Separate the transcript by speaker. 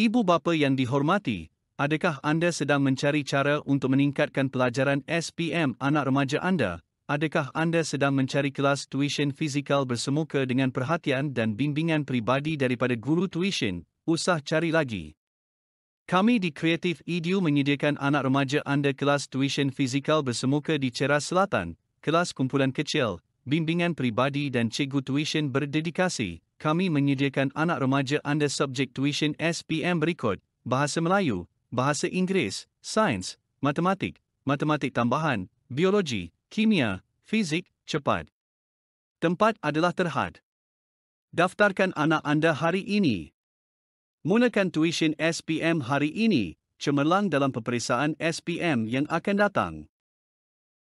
Speaker 1: Ibu bapa yang dihormati, adakah anda sedang mencari cara untuk meningkatkan pelajaran SPM anak remaja anda? Adakah anda sedang mencari kelas tuition fizikal bersemuka dengan perhatian dan bimbingan peribadi daripada guru tuition? Usah cari lagi. Kami di Creative Edu menyediakan anak remaja anda kelas tuition fizikal bersemuka di Ceras Selatan, kelas kumpulan kecil, bimbingan peribadi dan cikgu tuition berdedikasi kami menyediakan anak remaja anda subjek tuition SPM berikut, Bahasa Melayu, Bahasa Inggeris, Sains, Matematik, Matematik Tambahan, Biologi, Kimia, Fizik, Cepat. Tempat adalah terhad. Daftarkan anak anda hari ini. Mulakan tuition SPM hari ini, cemerlang dalam peperiksaan SPM yang akan datang.